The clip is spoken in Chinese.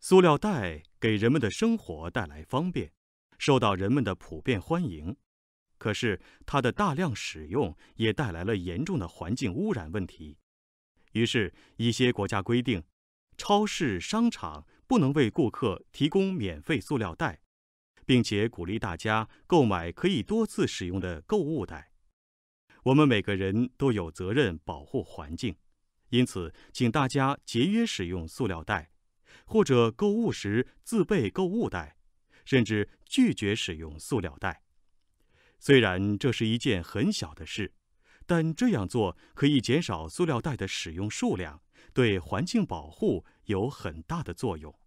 塑料袋给人们的生活带来方便，受到人们的普遍欢迎。可是，它的大量使用也带来了严重的环境污染问题。于是，一些国家规定，超市、商场不能为顾客提供免费塑料袋，并且鼓励大家购买可以多次使用的购物袋。我们每个人都有责任保护环境，因此，请大家节约使用塑料袋。或者购物时自备购物袋，甚至拒绝使用塑料袋。虽然这是一件很小的事，但这样做可以减少塑料袋的使用数量，对环境保护有很大的作用。